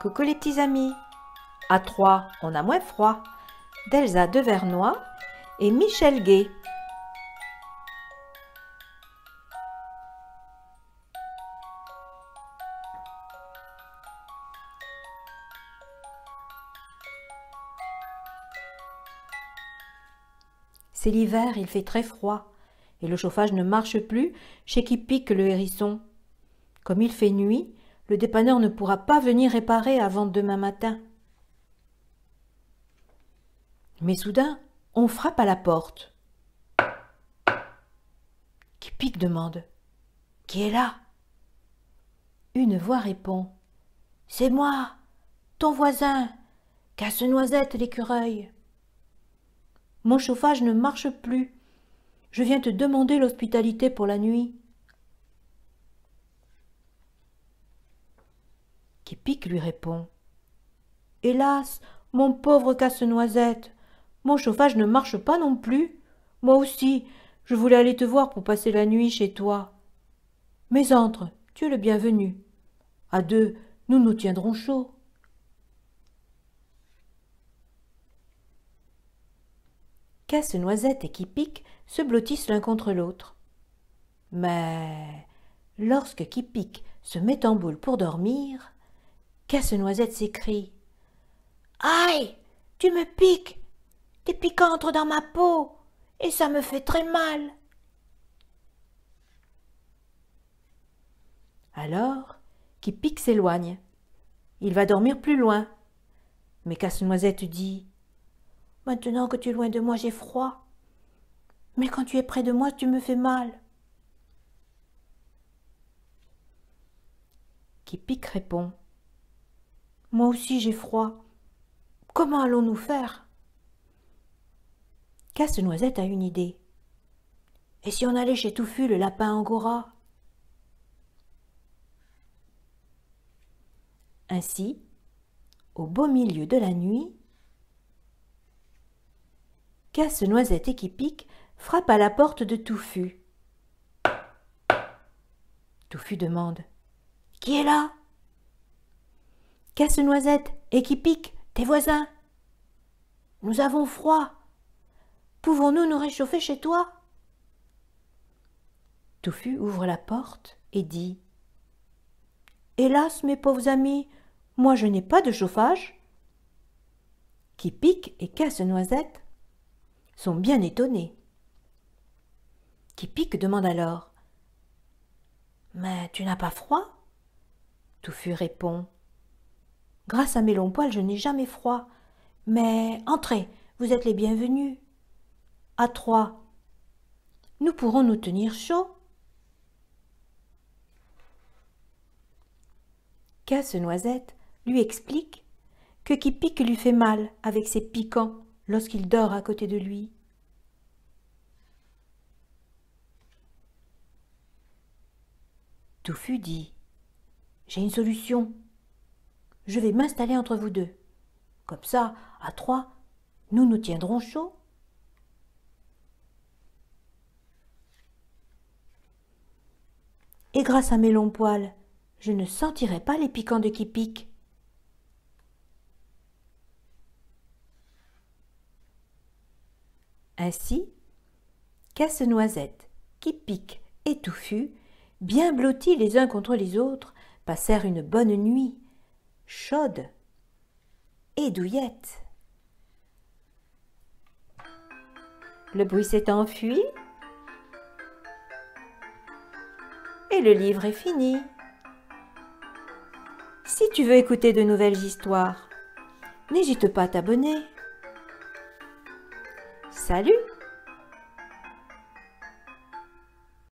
Coucou les petits amis À 3, on a moins froid d'Elsa de Vernois et Michel Gay. C'est l'hiver, il fait très froid, et le chauffage ne marche plus chez qui pique le hérisson. Comme il fait nuit, le dépanneur ne pourra pas venir réparer avant demain matin. Mais soudain, on frappe à la porte. pique, demande Qui est là Une voix répond C'est moi, ton voisin, Casse-noisette l'écureuil. Mon chauffage ne marche plus. Je viens te demander l'hospitalité pour la nuit. lui répond. Hélas, mon pauvre casse-noisette, mon chauffage ne marche pas non plus. Moi aussi, je voulais aller te voir pour passer la nuit chez toi. Mais entre, tu es le bienvenu. À deux, nous nous tiendrons chaud. Casse-Noisette et Kipik se blottissent l'un contre l'autre. Mais lorsque Kipik se met en boule pour dormir, Casse-noisette s'écrie. Aïe Tu me piques Tes piquants entrent dans ma peau et ça me fait très mal. Alors, qui pique s'éloigne. Il va dormir plus loin. Mais Casse-Noisette dit Maintenant que tu es loin de moi, j'ai froid. Mais quand tu es près de moi, tu me fais mal. Qui pique répond moi aussi j'ai froid. Comment allons-nous faire Casse-noisette a une idée. Et si on allait chez Touffu le lapin Angora Ainsi, au beau milieu de la nuit, Casse-noisette et Kipik frappe à la porte de Touffu. Touffu demande Qui est là casse-noisette et qui pique tes voisins. Nous avons froid. Pouvons-nous nous réchauffer chez toi Touffu ouvre la porte et dit Hélas, mes pauvres amis, moi je n'ai pas de chauffage. Qui pique et casse-noisette sont bien étonnés. Qui pique demande alors Mais tu n'as pas froid Touffu répond Grâce à mes longs poils, je n'ai jamais froid. Mais entrez, vous êtes les bienvenus. À trois. Nous pourrons nous tenir chaud. Casse-noisette lui explique que qui pique lui fait mal avec ses piquants lorsqu'il dort à côté de lui. Tout fut dit. J'ai une solution je vais m'installer entre vous deux. Comme ça, à trois, nous nous tiendrons chaud. Et grâce à mes longs poils, je ne sentirai pas les piquants de qui pique. » Ainsi, Casse-Noisette, qui pique et touffu, bien blottis les uns contre les autres, passèrent une bonne nuit chaude et douillette. Le bruit s'est enfui et le livre est fini. Si tu veux écouter de nouvelles histoires, n'hésite pas à t'abonner. Salut